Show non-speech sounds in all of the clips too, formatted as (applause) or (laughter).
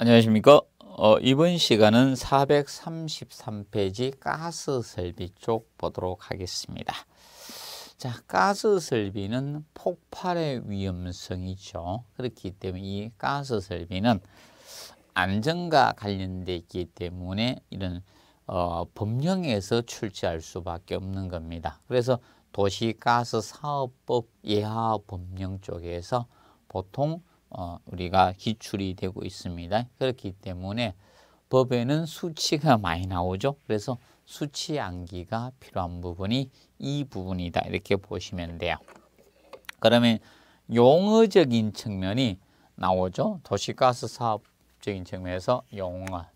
안녕하십니까 어, 이번 시간은 433페이지 가스 설비 쪽 보도록 하겠습니다 자 가스 설비는 폭발의 위험성이죠 그렇기 때문에 이 가스 설비는 안전과 관련돼 있기 때문에 이런 어, 법령에서 출제할 수밖에 없는 겁니다 그래서 도시가스 사업법 예하 법령 쪽에서 보통 어, 우리가 기출이 되고 있습니다. 그렇기 때문에 법에는 수치가 많이 나오죠. 그래서 수치 암기가 필요한 부분이 이 부분이다. 이렇게 보시면 돼요. 그러면 용어적인 측면이 나오죠. 도시가스 사업적인 측면에서 용어.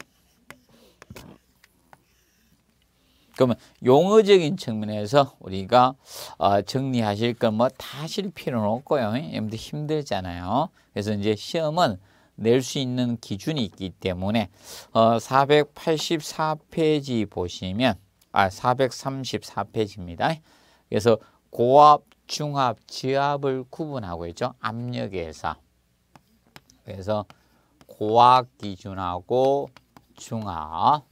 그러면 용어적인 측면에서 우리가 어, 정리하실 건 뭐다 하실 필요는 없고요. 여러분들 힘들잖아요. 그래서 이제 시험은 낼 수 있는 기준이 있기 때문에 484페이지 어, 보시면 아 434페이지입니다. 그래서 고압, 중압, 지압을 구분하고 있죠. 압력에서. 그래서 고압 기준하고 중압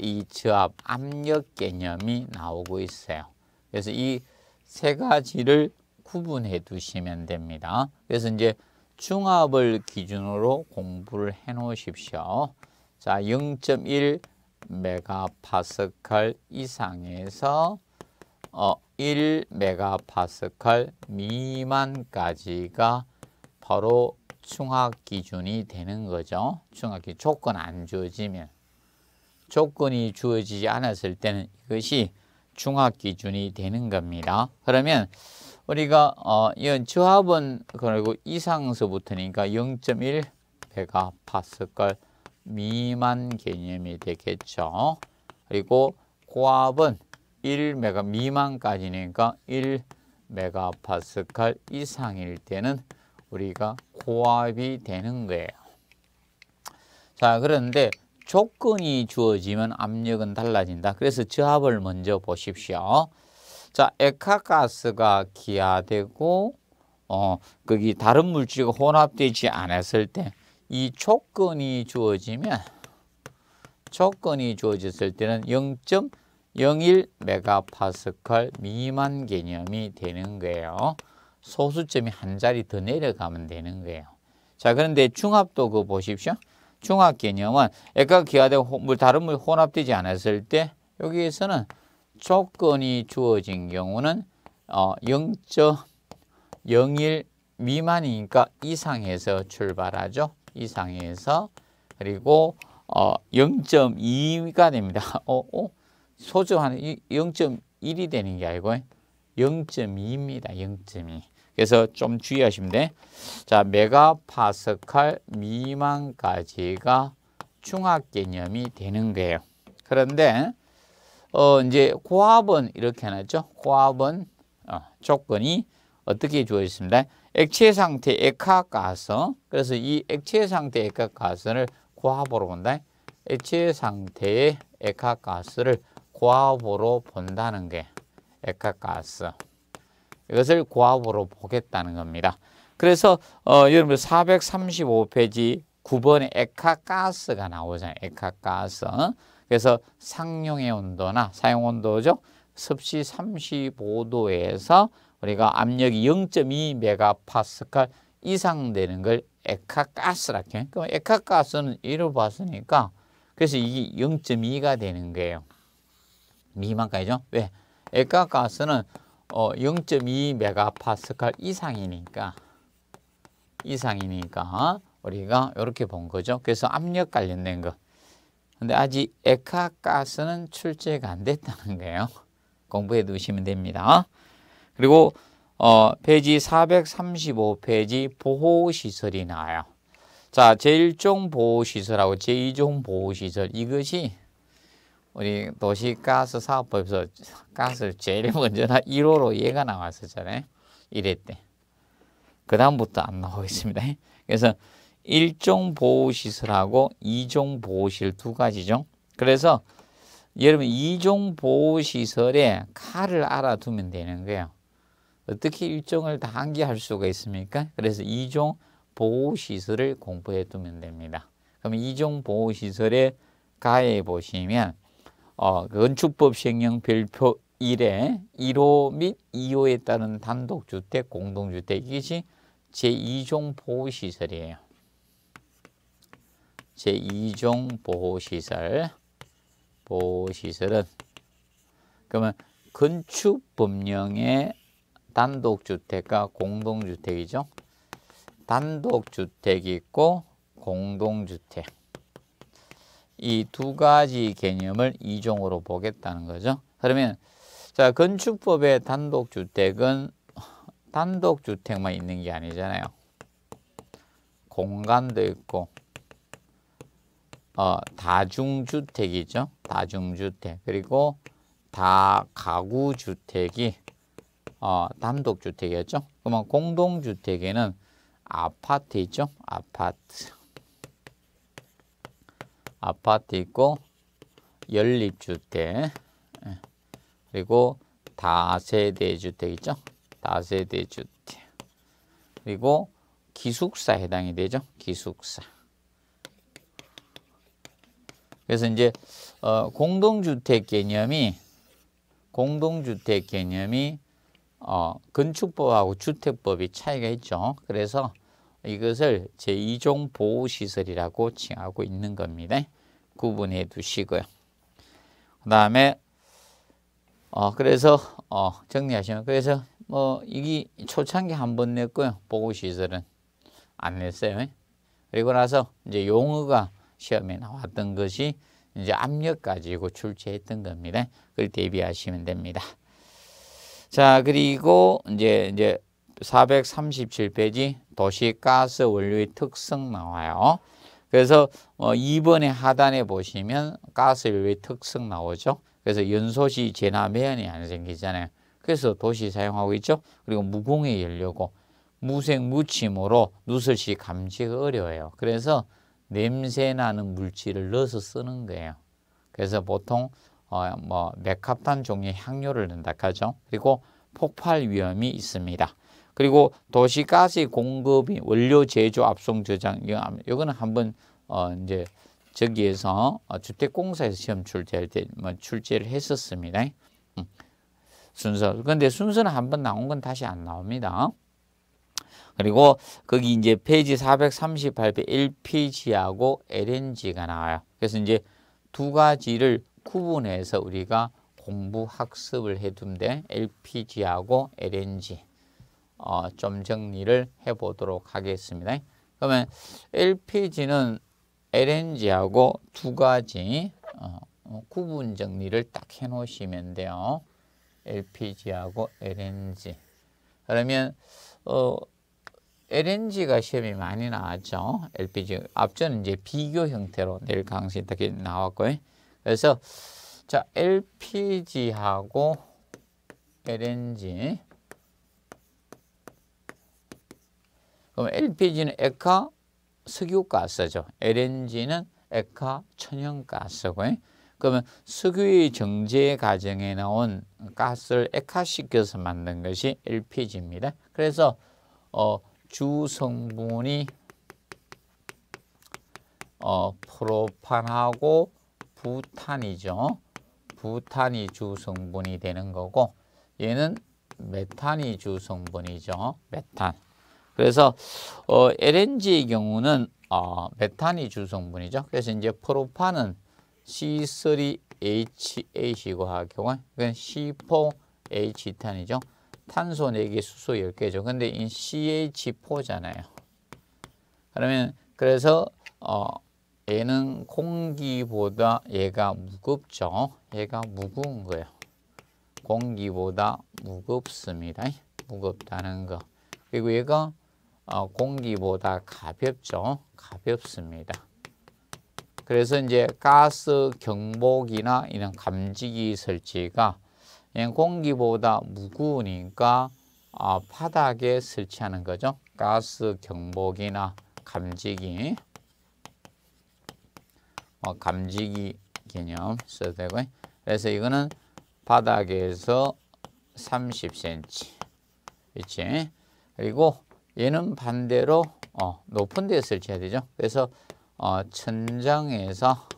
이 저압 압력 개념이 나오고 있어요. 그래서 이 세 가지를 구분해 두시면 됩니다. 그래서 이제 중압을 기준으로 공부를 해 놓으십시오. 자, 0.1 메가파스칼 이상에서 어, 1 메가파스칼 미만까지가 바로 중압 기준이 되는 거죠. 중압 기 조건 안 주어지면 조건이 주어지지 않았을 때는 이것이 중합 기준이 되는 겁니다. 그러면 우리가 어, 이건 저합은 그리고 이상서부터니까 0.1 배가 파스칼 미만 개념이 되겠죠. 그리고 고압은 1메가 미만까지니까 1메가파스칼 이상일 때는 우리가 고압이 되는 거예요. 자, 그런데 조건이 주어지면 압력은 달라진다. 그래서 저압을 먼저 보십시오. 자, 에카가스가 기화되고 어, 거기 다른 물질과 혼합되지 않았을 때 이 조건이 주어지면 조건이 주어졌을 때는 0.01 메가파스칼 미만 개념이 되는 거예요. 소수점이 한 자리 더 내려가면 되는 거예요. 자, 그런데 중압도 그 보십시오. 중합 개념은 액과 기하대 물 다른 물 혼합되지 않았을 때 여기에서는 조건이 주어진 경우는 어0.01 미만이니까 이상에서 출발하죠. 이상에서 그리고 어 0.2가 됩니다. (laughs) 어, 어? 소주 한 0.1이 되는 게 아니고 0.2입니다. 0.2. 그래서 좀 주의하시면 돼. 자, 메가파스칼 미만까지가 중합 개념이 되는 거예요. 그런데 어 이제 고압은 이렇게 해놨죠. 고압은 어, 조건이 어떻게 주어 있습니다. 액체 상태 액화가스. 그래서 이 액체 상태 액화가스를 고압으로 본다. 액체 상태의 액화가스를 고압으로 본다는 게 액화가스. 이것을 고압으로 보겠다는 겁니다. 그래서 어, 여러분 435페이지 9번에 액가스가 나오잖아요. 액화가스. 그래서 상용의 온도나 사용 온도죠. 섭씨 35도에서 우리가 압력이 0.2 메가파스칼 이상 되는 걸 액화가스라 해요. 그럼 액화가스는 1로 봤으니까 그래서 이게 0.2가 되는 거예요. 미만까지죠. 왜? 네. 액화가스는 어, 0.2메가파스칼 이상이니까 이상이니까 우리가 이렇게 본 거죠. 그래서 압력 관련된 거. 근데 아직 에카가스는 출제가 안 됐다는 거예요. 공부해 두시면 됩니다. 그리고 어, 페이지 435페이지 보호시설이 나와요. 자, 제1종 보호시설하고 제2종 보호시설 이것이 우리 도시가스 사업법에서 가스를 제일 (laughs) 먼저나 1호로 얘가 나왔었잖아요. 이래 때. 그 다음부터 안나오겠습니다 (laughs) 그래서 1종 보호시설하고 2종 보호실 두 가지죠. 그래서 여러분 2종 보호시설에 칼을 알아두면 되는 거예요. 어떻게 1종을 다한개할 수가 있습니까? 그래서 2종 보호시설을 공부해 두면 됩니다. 그럼 2종 보호시설에 가해 보시면 어, 그 건축법 시행령 별표 1에 1호 및 2호에 따른 단독주택, 공동주택 이것이 제2종 보호시설이에요. 제2종 보호시설, 보호시설은 그러면 건축법령의 단독주택과 공동주택이죠. 단독주택이 있고 공동주택. 이두 가지 개념을 이종으로 보겠다는 거죠. 그러면 자 건축법의 단독주택은 단독주택만 있는 게 아니잖아요. 공간도 있고 어, 다중주택이죠. 다중주택 그리고 다가구주택이 어, 단독주택이었죠. 그러면 공동주택에는 아파트 있죠. 아파트 아파트 있고 연립주택 예. 그리고 다세대 주택 있죠. 다세대 주택 그리고 기숙사 해당이 되죠. 기숙사 그래서 이제 어, 공동주택 개념이 공동주택 개념이 어, 건축법하고 주택법이 차이가 있죠. 그래서 이것을 제2종 보호시설이라고 칭하고 있는 겁니다. 구분해 두시고요. 그 다음에 어 그래서 어 정리하시면 그래서 뭐 이게 초창기 한번 냈고요. 보호시설은 안 냈어요. 그리고 나서 이제 용어가 시험에 나왔던 것이 이제 압력 가지고 출제했던 겁니다. 그걸 대비하시면 됩니다. 자 그리고 이제 이제 437페이지 도시가스 원료의 특성 나와요. 그래서 2번에 어, 하단에 보시면 가스 원료의 특성 나오죠. 그래서 연소시 제나매연이안 생기잖아요. 그래서 도시 사용하고 있죠. 그리고 무공해 연료고 무색 무침으로 누설시 감지가 어려워요. 그래서 냄새나는 물질을 넣어서 쓰는 거예요. 그래서 보통 어뭐 맥합탄 종류의 향료를 넣는다 하죠. 그리고 폭발 위험이 있습니다. 그리고 도시가스 공급이 원료 제조 압송 저장 이거는 한번 어 이제 저기에서 어, 주택공사에서 시험 출제할 때 뭐 출제를 했었습니다. 음. 순서. 근데 순서는 한번 나온 건 다시 안 나옵니다. 그리고 거기 이제 페이지 438페 1페이지하고 LNG가 나와요. 그래서 이제 두 가지를 구분해서 우리가 공부 학습을 해둔데 LPG하고 LNG. 어, 좀 정리를 해보도록 하겠습니다. 그러면 LPG는 LNG하고 두 가지 어, 구분 정리를 딱 해놓으시면 돼요. LPG하고 LNG. 그러면 어, LNG가 시험이 많이 나왔죠. LPG 앞전은 이제 비교 형태로 내일 강의에 딱히 나왔고요. 그래서 자 LPG하고 LNG 그럼 LPG는 액화 석유가스죠. LNG는 액화 천연가스고 그러면 석유의 정제 과정에 나온 가스를 액화시켜서 만든 것이 LPG입니다. 그래서 어, 주 성분이 어, 프로판하고 부탄이죠. 부탄이 주 성분이 되는 거고 얘는 메탄이 주 성분이죠. 메탄. 그래서 어, LNG의 경우는 어, 메탄이 주성분이죠. 그래서 이제 프로판은 C3H8이고 하경은 C4H탄이죠. 탄소 4개, 수소 10개죠. 근데 이 CH4잖아요. 그러면 그래서 어, 얘는 공기보다 얘가 무겁죠. 얘가 무거운 거예요. 공기보다 무겁습니다. 무겁다는 거. 그리고 얘가 어, 공기보다 가볍죠. 가볍습니다. 그래서 이제 가스 경보기나 이런 감지기 설치가 예, 공기보다 무거우니까 어, 바닥에 설치하는 거죠. 가스 경보기나 감지기 어, 감지기 개념 써도 되고 그래서 이거는 바닥에서 30cm 그렇 그리고 얘는 반대로 어, 높은 데에 설치해야 되죠. 그래서 어, 천장에서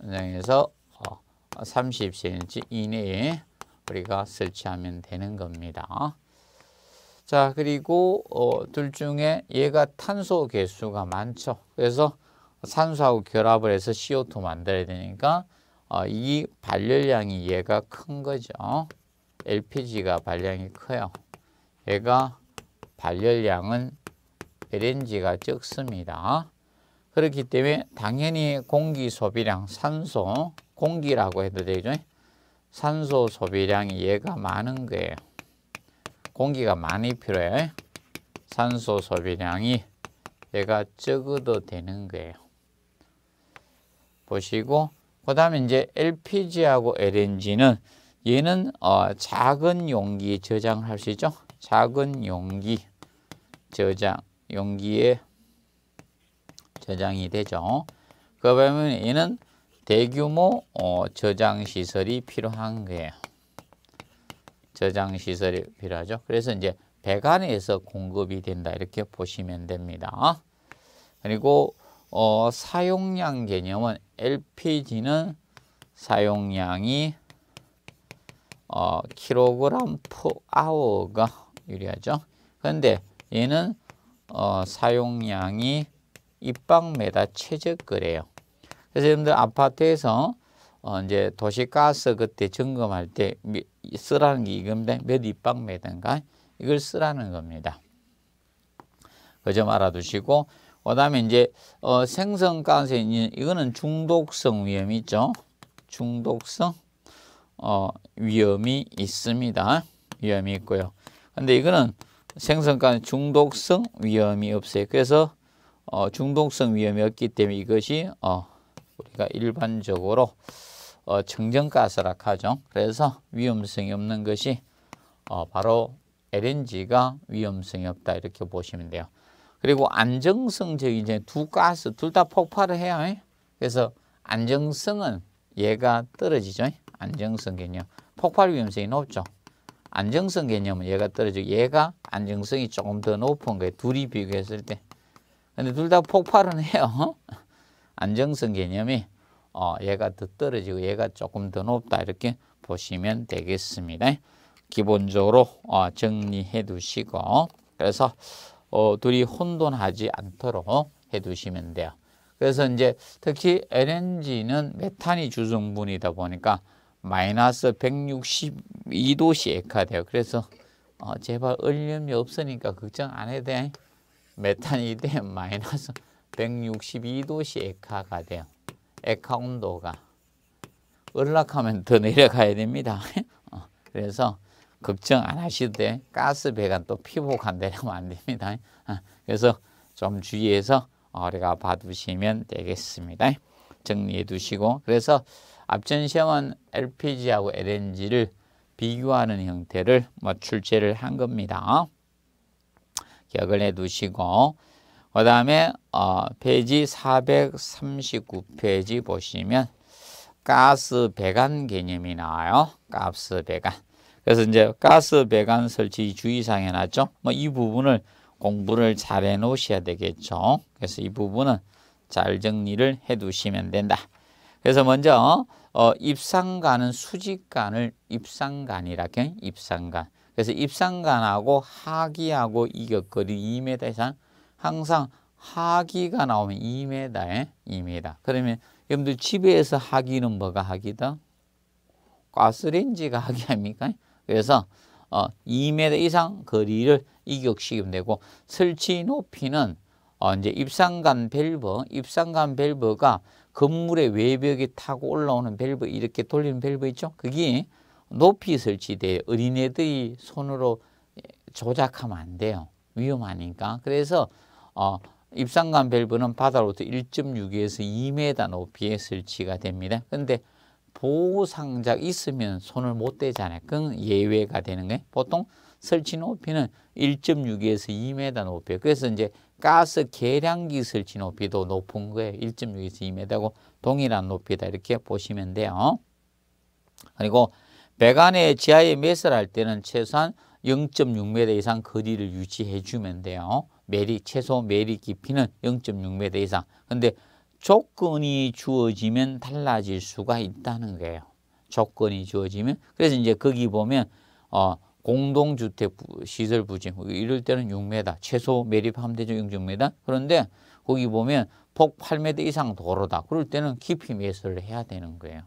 천장에서 어, 30cm 이내에 우리가 설치하면 되는 겁니다. 자 그리고 어, 둘 중에 얘가 탄소 개수가 많죠. 그래서 산소하고 결합을 해서 CO2 만들어야 되니까 어, 이 발열량이 얘가 큰 거죠. LPG가 발량이 커요. 얘가 발열량은 LNG가 적습니다. 그렇기 때문에 당연히 공기 소비량, 산소, 공기라고 해도 되죠. 산소 소비량이 얘가 많은 거예요. 공기가 많이 필요해. 요 산소 소비량이 얘가 적어도 되는 거예요. 보시고 그 다음에 이제 LPG하고 LNG는 얘는 어, 작은 용기 저장할 수 있죠. 작은 용기 저장, 용기에 저장이 되죠. 그러면 이는 대규모 어, 저장 시설이 필요한 거예요. 저장 시설이 필요하죠. 그래서 이제 배관에서 공급이 된다 이렇게 보시면 됩니다. 그리고 어, 사용량 개념은 LPG는 사용량이 어, 킬로그램 퍼 아워가 유리하죠. 그런데 얘는 어, 사용량이 입방메다 최저거래요. 그래서 여러분들 아파트에서 어, 이제 도시가스 그때 점검할 때 쓰라는 게이겁니몇 입방메든가 이걸 쓰라는 겁니다. 그점 알아두시고 그다음에 이제 어, 생선가스 이거는 중독성 위험이 있죠. 중독성 어, 위험이 있습니다. 위험이 있고요. 근데 이거는 생선가는 중독성 위험이 없어요. 그래서 어, 중독성 위험이 없기 때문에 이것이 어, 우리가 일반적으로 어, 청정가스라 하죠. 그래서 위험성이 없는 것이 어, 바로 LNG가 위험성이 없다 이렇게 보시면 돼요. 그리고 안정성적인 이제 두 가스 둘 다 폭발을 해요. 에? 그래서 안정성은 얘가 떨어지죠. 안정성 개념. 폭발 위험성이 높죠. 안정성 개념은 얘가 떨어지고 얘가 안정성이 조금 더 높은 거예요. 둘이 비교했을 때. 근데 둘 다 폭발은 해요. (laughs) 안정성 개념이 어, 얘가 더 떨어지고 얘가 조금 더 높다 이렇게 보시면 되겠습니다. 기본적으로 어, 정리해 두시고 그래서 어, 둘이 혼돈하지 않도록 해 두시면 돼요. 그래서 이제 특히 LNG는 메탄이 주성분이다 보니까 마이너스 162도씨 액화돼요. 그래서 어, 제발 얼염이 없으니까 걱정 안 해도 돼. 메탄이 돼 (laughs) 마이너스 162도씨 액화가 돼요. 액화 온도가 올라가면 더 내려가야 됩니다. (laughs) 어, 그래서 걱정 안 하셔도 돼. 가스 배관 또 피부 간대라면 안 됩니다. 어, 그래서 좀 주의해서 우리가 봐두시면 되겠습니다. 정리해 두시고 그래서 앞전 시험은 LPG하고 LNG를 비교하는 형태를 뭐 출제를 한 겁니다. 기억을 해두시고 그 다음에 어, 페이지 439페이지 보시면 가스 배관 개념이 나와요. 가스 배관. 그래서 이제 가스 배관 설치 주의사항 해놨죠. 뭐 이 부분을 공부를 잘 해놓으셔야 되겠죠. 그래서 이 부분은 잘 정리를 해두시면 된다. 그래서 먼저 어, 입상간은 수직간을 입상간이라게 입상간. 그래서 입상간하고 하기하고 이격거리 2m 이상 항상 하기가 나오면 2m에 2m. 그러면 여러분들 집에서 하기는 뭐가 하기다? 가스레인지가 하기 아닙니까? 그래서 어, 2m 이상 거리를 이격시키면 되고 설치 높이는 어, 이제 입상간 밸브, 입상간 밸브가 건물의 외벽에 타고 올라오는 밸브 이렇게 돌리는 밸브 있죠? 그게 높이 설치되 어린애들이 어 손으로 조작하면 안 돼요. 위험하니까. 그래서 어, 입상관 밸브는 바다로부터 1.6에서 2m 높이에 설치가 됩니다. 근데 보상작 있으면 손을 못 대잖아요. 그건 예외가 되는 거예요. 보통 설치 높이는 1.6에서 2m 높이에요. 그래서 이제 가스 계량기 설치 높이도 높은 거예요. 1.6에서 2m고 동일한 높이다 이렇게 보시면 돼요. 그리고 배관 안에 지하에 매설할 때는 최소한 0.6m 이상 거리를 유지해 주면 돼요. 매리 최소 매리 깊이는 0.6m 이상. 근데 조건이 주어지면 달라질 수가 있다는 거예요. 조건이 주어지면 그래서 이제 거기 보면 어 공동주택 시설 부지 이럴 때는 6m 최소 매립 함대적 용적 6m 그런데 거기 보면 폭 8m 이상 도로다 그럴 때는 깊이 매설을 해야 되는 거예요.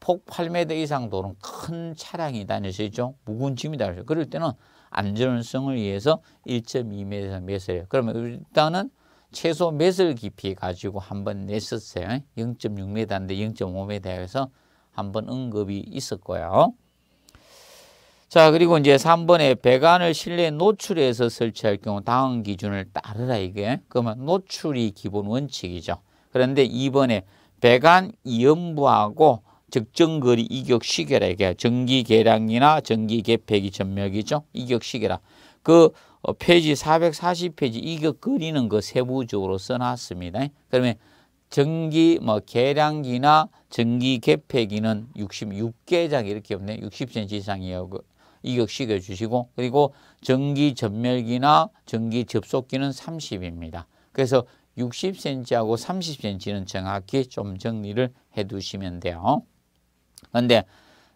폭 8m 이상 도로는 큰 차량이 다닐 수 있죠. 무거운 짐이 다닐 수 있죠. 그럴 때는 안전성을 위해서 1.2m 매설해요. 그러면 일단은 최소 매설 깊이 가지고 한번 냈었어요. 0.6m인데 0.5m에서 한번 응급이 있었고요. 자, 그리고 이제 3번에 배관을 실내 노출해서 설치할 경우 다음 기준을 따르라 이게. 그러면 노출이 기본 원칙이죠. 그런데 2번에 배관 이음부하고 적정거리 이격시계라 이게 전기 계량이나 전기 계폐기 전멸기죠. 이격시계라. 그 페이지 어, 440페이지 이격 거리는 그 세부적으로 써놨습니다. 그러면 전기 뭐 계량기나 전기 개폐기는 66개장 이렇게 없네. 60cm 이상이에요. 그 이격시켜 주시고 그리고 전기 전멸기나 전기 접속기는 30입니다. 그래서 60cm하고 30cm는 정확히 좀 정리를 해 두시면 돼요. 그데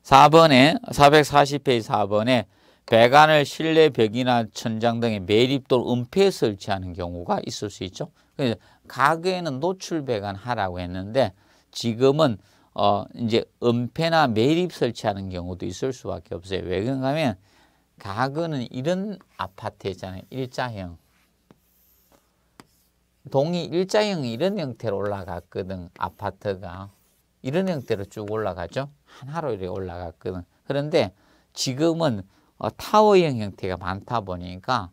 4번에 440페이지 4번에 배관을 실내 벽이나 천장 등에 매립 또 은폐 설치하는 경우가 있을 수 있죠. 그래서 가게에는 노출 배관 하라고 했는데 지금은 어, 이제 은폐나 매립 설치하는 경우도 있을 수밖에 없어요. 왜 그런가 면가그는 이런 아파트 있잖아요. 일자형. 동이 일자형 이런 형태로 올라갔거든. 아파트가. 이런 형태로 쭉 올라가죠. 하나로 이렇게 올라갔거든. 그런데 지금은 어, 타워형 형태가 많다 보니까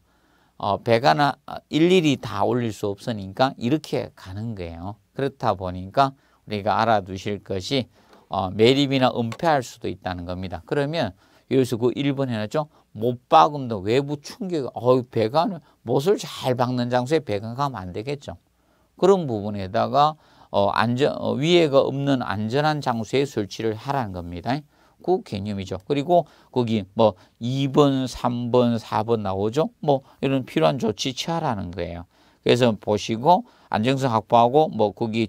어, 배가나 어, 일일이 다 올릴 수 없으니까 이렇게 가는 거예요. 그렇다 보니까 우리가 알아두실 것이 어, 매립이나 은폐할 수도 있다는 겁니다. 그러면 여기서 그 1번 해놨죠. 못 박음도 외부 충격, 어우, 배관, 못을 잘 박는 장소에 배관 가면 안 되겠죠. 그런 부분에다가 어, 안전, 어, 위에가 없는 안전한 장소에 설치를 하라는 겁니다. 그 개념이죠. 그리고 거기 뭐 2번, 3번, 4번 나오죠. 뭐 이런 필요한 조치 취하라는 거예요. 그래서 보시고 안정성 확보하고 뭐 거기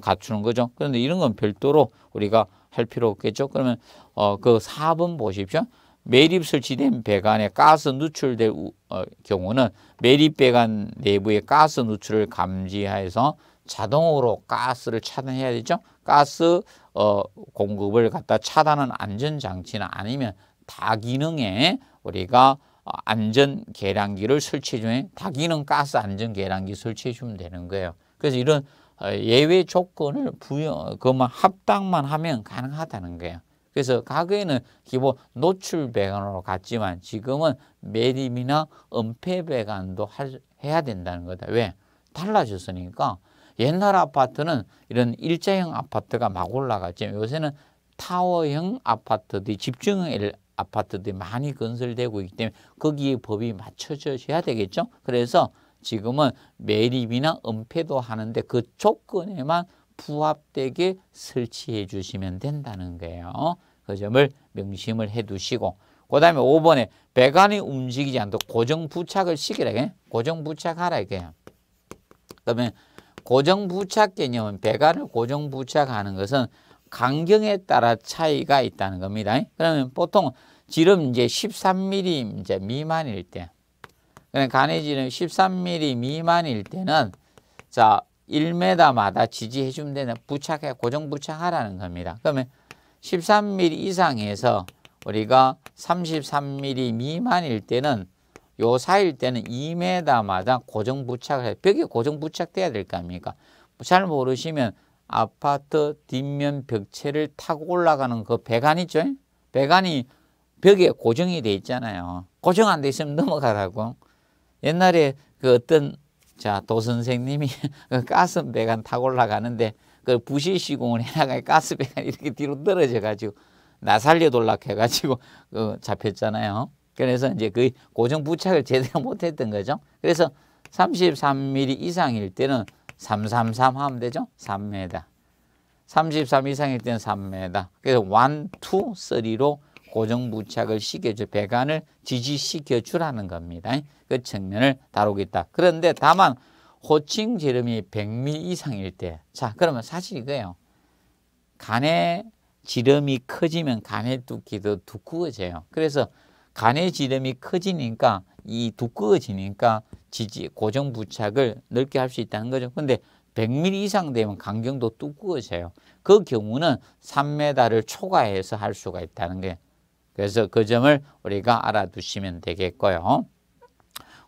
갖추는 거죠. 그런데 이런 건 별도로 우리가 할 필요 없겠죠. 그러면 어, 그 4번 보십시오. 매립 설치된 배관에 가스 누출될 우, 어, 경우는 매립 배관 내부에 가스 누출을 감지하서 자동으로 가스를 차단해야 되죠. 가스 어, 공급을 갖다 차단한 안전장치나 아니면 다기능에 우리가 안전 계량기를 설치해 주면 다기능 가스 안전 계량기 설치해 주면 되는 거예요. 그래서 이런 어, 예외 조건을 부여 그만 합당만 하면 가능하다는 거예요. 그래서 과거에는 기본 노출 배관으로 갔지만 지금은 매립이나 은폐 배관도 할, 해야 된다는 거다. 왜? 달라졌으니까 옛날 아파트는 이런 일자형 아파트가 막 올라갔지만 요새는 타워형 아파트들이 집중형 아파트들이 많이 건설되고 있기 때문에 거기에 법이 맞춰져야 되겠죠. 그래서 지금은 매립이나 은폐도 하는데 그 조건에만 부합되게 설치해 주시면 된다는 거예요. 그 점을 명심을 해 두시고 그 다음에 5번에 배관이 움직이지 않도록 고정부착을 시키라. 고정부착하라. 이게. 그러면 고정부착 개념은 배관을 고정부착하는 것은 강경에 따라 차이가 있다는 겁니다. 그러면 보통 지름 이제 13mm 이제 미만일 때 그러니까 간해지는 13mm 미만일 때는 자 1m마다 지지해 주면 되는 부착해 고정 부착하라는 겁니다. 그러면 13mm 이상에서 우리가 33mm 미만일 때는 요 사이일 때는 2m마다 고정 부착을 해. 벽에 고정 부착돼야 될 거 아닙니까? 잘 모르시면 아파트 뒷면 벽체를 타고 올라가는 그 배관 있죠? 배관이 벽에 고정이 돼 있잖아요. 고정 안 돼 있으면 넘어가라고. 옛날에 그 어떤 자, 도 선생님이 (laughs) 그 가스 배관 타고 올라가는데 그 부실 시공을 해나가 가스 배관 이렇게 뒤로 떨어져 가지고 나살려 돌락해 가지고 그 잡혔잖아요. 그래서 이제 그 고정 부착을 제대로 못 했던 거죠. 그래서 33mm 이상일 때는 333 하면 되죠. 3m. 33 이상일 때는 3m. 그래서 1, 2, 3로 고정부착을 시켜줘 배관을 지지시켜 주라는 겁니다. 그 측면을 다루겠다. 그런데 다만 호칭 지름이 100mm 이상일 때, 자 그러면 사실 이거예요. 간의 지름이 커지면 간의 두께도 두꺼워져요. 그래서 간의 지름이 커지니까 이 두꺼워지니까 지지 고정 부착을 넓게 할 수 있다는 거죠. 근데 100mm 이상 되면 강경도 두꺼워져요. 그 경우는 3m를 초과해서 할 수가 있다는 게 그래서 그 점을 우리가 알아두시면 되겠고요.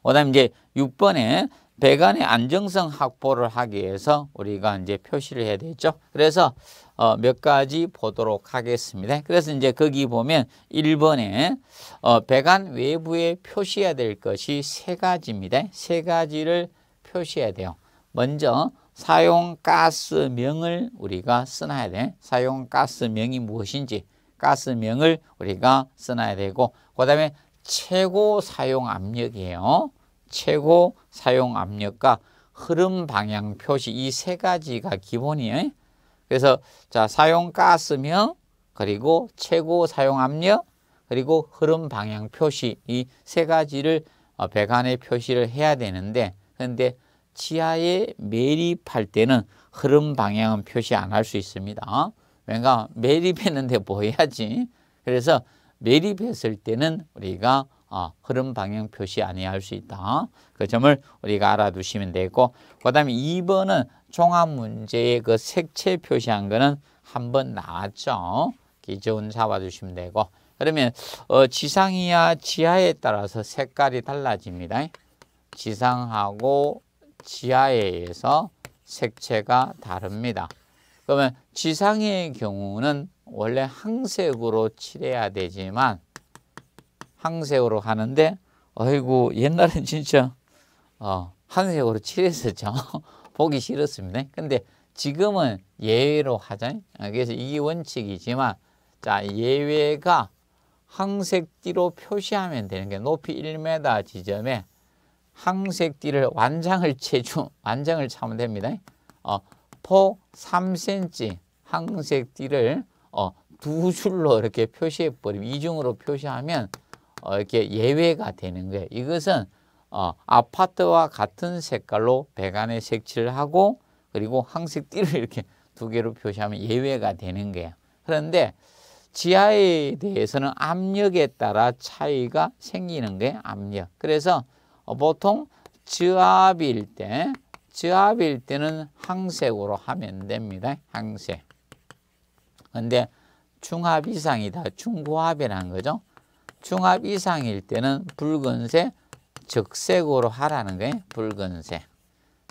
그 다음 이제 6번에 배관의 안정성 확보를 하기 위해서 우리가 이제 표시를 해야 되죠. 그래서 어, 몇 가지 보도록 하겠습니다. 그래서 이제 거기 보면 1번에 어, 배관 외부에 표시해야 될 것이 세 가지입니다. 세 가지를 표시해야 돼요. 먼저 사용가스명을 우리가 써놔야 돼. 사용가스명이 무엇인지 가스명을 우리가 써놔야 되고 그 다음에 최고 사용 압력이에요. 최고 사용 압력과 흐름 방향 표시 이 세 가지가 기본이에요. 그래서 자 사용 가스명 그리고 최고 사용 압력 그리고 흐름 방향 표시 이 세 가지를 어, 배관에 표시를 해야 되는데 그런데 지하에 매립할 때는 흐름 방향은 표시 안 할 수 있습니다. 내가 그러니까 매립했는데 뭐 해야지. 그래서 매립했을 때는 우리가 어, 흐름 방향 표시 아니할 수 있다. 그 점을 우리가 알아두시면 되고 그 다음에 2번은 종합 문제의 그 색채 표시한 거는 한번 나왔죠. 기존 잡아주시면 되고 그러면 어, 지상이야 지하에 따라서 색깔이 달라집니다. 지상하고 지하에 의해서 색채가 다릅니다. 그러면 지상의 경우는 원래 항색으로 칠해야 되지만 항색으로 하는데 아이고 옛날엔 진짜 어, 한색으로 칠했었죠. (laughs) 보기 싫었습니다. 근데 지금은 예외로 하잖아 그래서 이게 원칙이지만 자 예외가 항색띠로 표시하면 되는 게 높이 1m 지점에 항색띠를 완장을 채주 (laughs) 완장을 차면 됩니다. 어, 폭 3cm 항색 띠를 어, 두 줄로 이렇게 표시해버리면 이중으로 표시하면 어, 이렇게 예외가 되는 거예요. 이것은 어, 아파트와 같은 색깔로 배관에 색칠을 하고 그리고 항색 띠를 (laughs) 이렇게 두 개로 표시하면 예외가 되는 거예요. 그런데 지하에 대해서는 압력에 따라 차이가 생기는 게 압력. 그래서 어, 보통 지압일 때 지압일 때는 항색으로 하면 됩니다. 항색. 근데 중압 이상이다. 중고압이라는 거죠. 중압 이상일 때는 붉은색, 적색으로 하라는 거예요. 붉은색.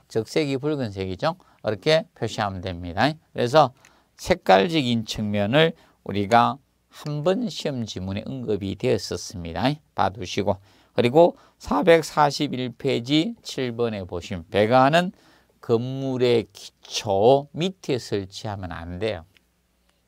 적색이 붉은색이죠. 이렇게 표시하면 됩니다. 그래서 색깔적인 측면을 우리가 한 번 시험 지문에 언급이 되었었습니다. 봐두시고. 그리고 441페이지 7번에 보시면 배관은 건물의 기초 밑에 설치하면 안 돼요.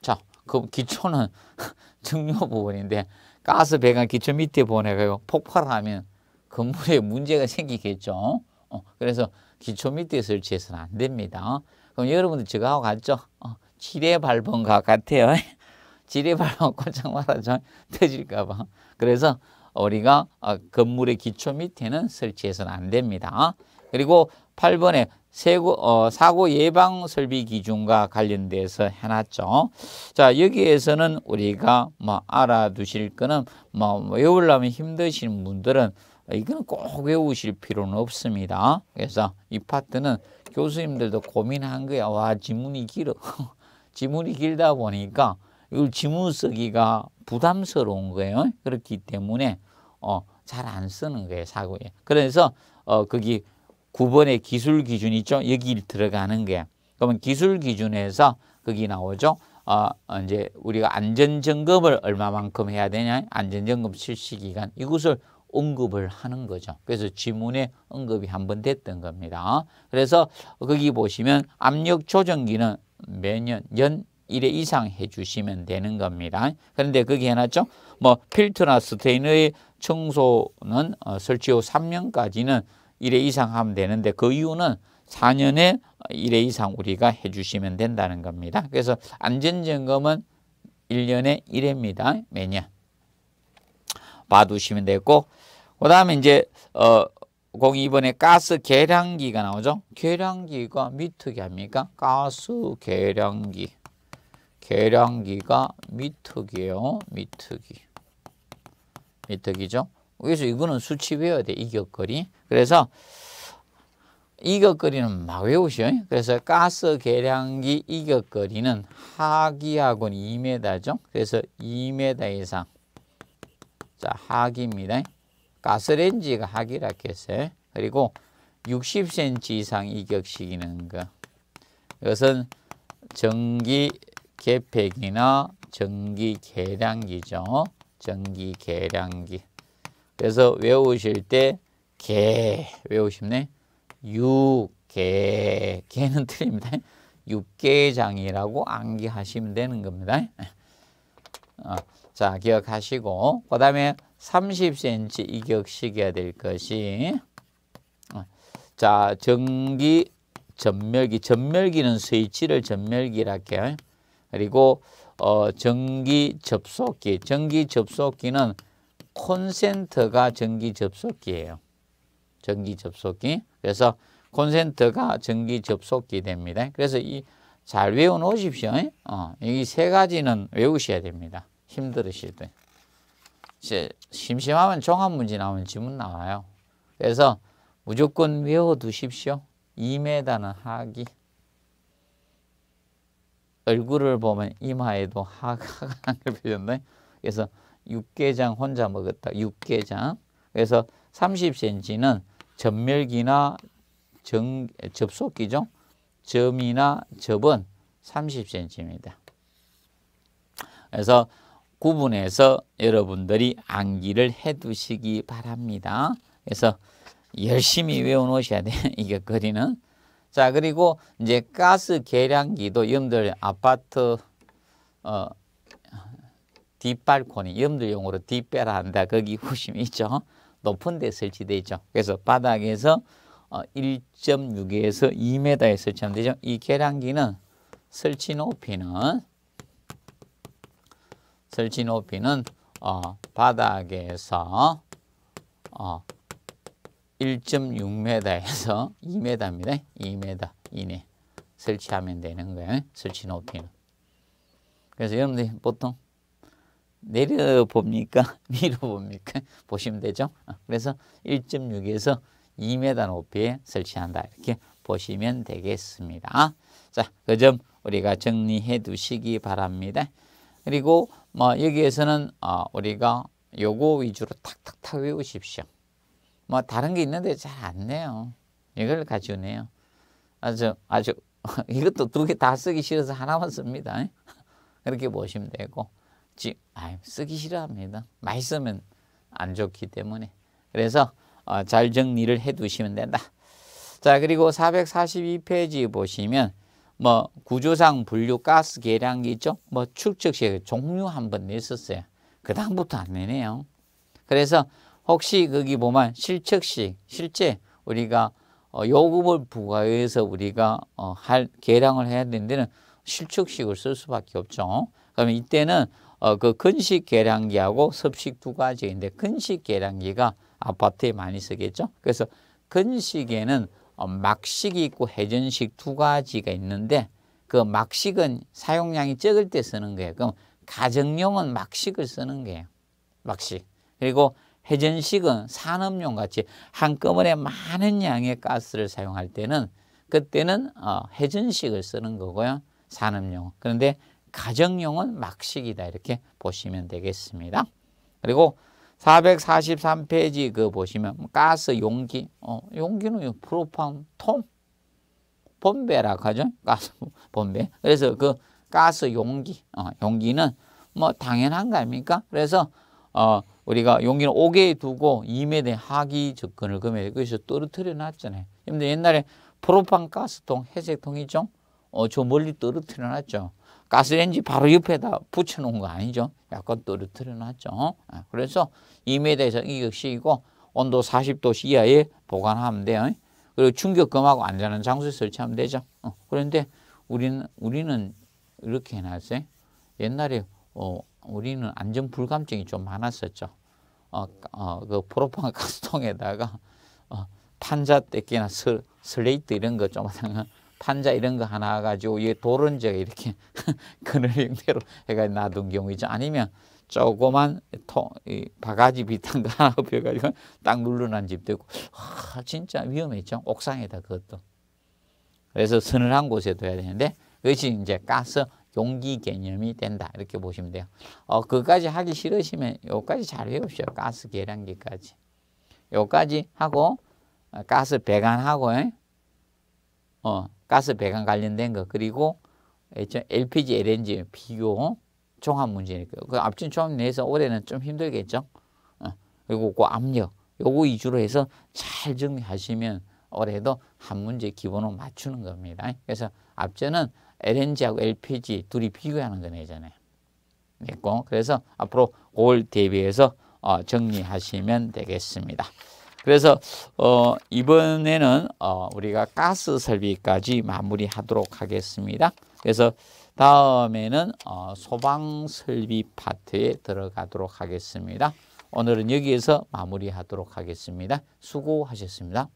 자, 그 기초는 (laughs) 중요 부분인데 가스 배관 기초 밑에 보내가 폭발하면 건물에 문제가 생기겠죠. 어, 그래서 기초 밑에 설치해서는 안 됩니다. 그럼 여러분들 저거하고 같죠? 어, 지뢰 밟은 것 같아요. (laughs) 지뢰 밟은 꼼짝 말아줘. 터질까봐. 그래서 우리가 아, 건물의 기초 밑에는 설치해서는 안 됩니다. 그리고 8번에 세고, 어, 사고 예방 설비 기준과 관련돼서 해놨죠. 자, 여기에서는 우리가 뭐 알아두실 거는 뭐 외우려면 힘드신 분들은 이거는 꼭 외우실 필요는 없습니다. 그래서 이 파트는 교수님들도 고민한 거야. 와, 지문이 길어. (laughs) 지문이 길다 보니까 이걸 지문 쓰기가 부담스러운 거예요. 그렇기 때문에 어, 잘 안 쓰는 거예요, 사고에. 그래서 어, 거기 9번의 기술 기준 있죠? 여기 들어가는 게. 그러면 기술 기준에서 거기 나오죠. 어, 이제 우리가 안전 점검을 얼마만큼 해야 되냐? 안전 점검 실시 기간. 이것을 언급을 하는 거죠. 그래서 지문에 언급이 한 번 됐던 겁니다. 그래서 거기 보시면 압력 조정기는 매년 연 1회 이상 해주시면 되는 겁니다. 그런데 거기 해놨죠? 뭐 필터나 스테이너의 청소는 어, 설치 후 3년까지는 1회 이상 하면 되는데 그 이유는 4년에 1회 이상 우리가 해주시면 된다는 겁니다. 그래서 안전점검은 1년에 1회입니다. 매년. 봐두시면 되고 그 다음에 이제 어, 공이 번에 가스 계량기가 나오죠. 계량기가 미터기 합니까? 가스 계량기. 계량기가 미터기예요. 미터기. 이 덕이죠. 그래서 이거는 수치 외워야 돼. 이격거리. 그래서 이격거리는 막외우시 그래서 가스 계량기 이격거리는 하기하고는 2m죠. 그래서 2m 이상. 자, 하기입니다. 가스렌지가 하기라 했어요. 그리고 60cm 이상 이격시키는 거. 이것은 전기 개폐기나 전기 계량기죠. 전기 계량기. 그래서 외우실 때 개 외우시네. 육개 개는 틀립니다. 육개장이라고 암기하시면 되는 겁니다. 어, 자 기억하시고 그 다음에 30cm 이격식이어야 될 것이 어, 자 전기 전멸기 전멸기는 스위치를 전멸기라 할게요. 그리고 어, 전기 접속기. 전기 접속기는 콘센트가 전기 접속기예요. 전기 접속기. 그래서 콘센트가 전기 접속기 됩니다. 그래서 이 잘 외워 놓으십시오. 어, 이세 가지는 외우셔야 됩니다. 힘들으실 때. 이제 심심하면 종합문제 나오면 지문 나와요. 그래서 무조건 외워두십시오. 2m는 하기. 얼굴을 보면 이마에도 하가 남겨버렸네. 그래서 육개장 혼자 먹었다. 육개장. 그래서 30cm는 점멸기나 정, 접속기죠. 점이나 접은 30cm입니다. 그래서 구분해서 여러분들이 암기를 해두시기 바랍니다. 그래서 열심히 외워놓으셔야 돼 (laughs) 이게 거리는 자 그리고 이제 가스 계량기도 여러분들 아파트 어 뒷발코니 여러분들 용으로 뒷배라 한다 거기 후심이 있죠 높은 데 설치되어 있죠 그래서 바닥에서 어, 1.6에서 2m에 설치하면 되죠 이 계량기는 설치 높이는 설치 높이는 어, 바닥에서 어, 1.6m에서 2m입니다. 2m 이내 설치하면 되는 거예요. 설치 높이는. 그래서 여러분들 보통 내려봅니까? (laughs) 밀어봅니까? 보시면 되죠. 어, 그래서 1.6에서 2m 높이에 설치한다. 이렇게 보시면 되겠습니다. 자, 그 점 우리가 정리해 두시기 바랍니다. 그리고 뭐 여기에서는 어, 우리가 요거 위주로 탁탁탁 외우십시오. 뭐 다른 게 있는데 잘 안 내요. 이걸 가지고 내요. 아주 아주 (laughs) 이것도 두 개 다 쓰기 싫어서 하나만 씁니다. (laughs) 그렇게 보시면 되고 지, 아, 쓰기 싫어합니다. 맛있으면 안 좋기 때문에 그래서 어, 잘 정리를 해두시면 된다. 자 그리고 442페이지 보시면 뭐 구조상 분류 가스 계량기 있죠. 뭐 축적식 종류 한번 냈었어요. 그 다음부터 안 내네요. 그래서 혹시 거기 보면 실측식 실제 우리가 어, 요금을 부과해서 우리가 어, 할 계량을 해야 되는 데는 실측식을 쓸 수밖에 없죠. 그러면 이때는 어, 그 근식 계량기하고 섭식 두 가지인데 근식 계량기가 아파트에 많이 쓰겠죠. 그래서 근식에는 막식이 있고 회전식 두 가지가 있는데 그 막식은 사용량이 적을 때 쓰는 거예요. 그럼 가정용은 막식을 쓰는 거예요. 막식. 그리고 회전식은 산업용 같이 한꺼번에 많은 양의 가스를 사용할 때는 그때는 어, 회전식을 쓰는 거고요. 산업용. 그런데 가정용은 막식이다 이렇게 보시면 되겠습니다. 그리고 443페이지 그 보시면 가스 용기, 어, 용기는 프로판 통, 본배라 하죠. 가스 본배. 그래서 그 가스 용기, 어, 용기는 뭐 당연한 거 아닙니까? 그래서 어, 우리가 용기는 옥에 두고 임에 2m 하기 접근을 금해 거기서 떨어뜨려 놨잖아요. 그런데 옛날에 프로판 가스통, 회색통이 좀, 어, 저 멀리 떨어뜨려 놨죠. 가스레인지 바로 옆에다 붙여놓은 거 아니죠. 약간 떨어뜨려 놨죠. 어? 아, 그래서 2m에서 이격시이고 온도 40도 이하에 보관하면 돼요. 그리고 충격금하고 안전한 장소에 설치하면 되죠. 어, 그런데 우리는, 우리는 이렇게 해놨어요. 옛날에 어, 우리는 안전 불감증이 좀 많았었죠. 어, 어, 그 프로판 가스통에다가 어, 판자 떼기나 슬, 레이트 이런 거조 하다가 판자 이런 거 하나 가지고 이 돌은 제가 이렇게 (laughs) 그늘 형태로 해가 놔둔 경우이죠. 아니면 조그만 통, 이 바가지 비슷한거 하나 엎여가지고 딱 눌러난 집도 있고 아, 진짜 위험했죠. 옥상에다 그것도. 그래서 서늘한 곳에 둬야 되는데 그것이 이제 가스 용기 개념이 된다 이렇게 보시면 돼요. 어, 그까지 하기 싫으시면 요까지 잘 외우십시오. 가스 계량기까지. 요까지 하고 어, 가스 배관하고 어, 가스 배관 관련된 거 그리고 LPG, LNG 비교 어? 종합 문제니까 그 압진 종합 내에서 올해는 좀 힘들겠죠. 어, 그리고 그 압력 요거 위주로 해서 잘 정리하시면 올해도 한 문제 기본으로 맞추는 겁니다. 그래서 앞전은 LNG하고 LPG 둘이 비교하는 거네잖아요. 그래서 앞으로 올 대비해서 어, 정리하시면 되겠습니다. 그래서 어, 이번에는 어, 우리가 가스 설비까지 마무리하도록 하겠습니다. 그래서 다음에는 어, 소방 설비 파트에 들어가도록 하겠습니다. 오늘은 여기에서 마무리하도록 하겠습니다. 수고하셨습니다.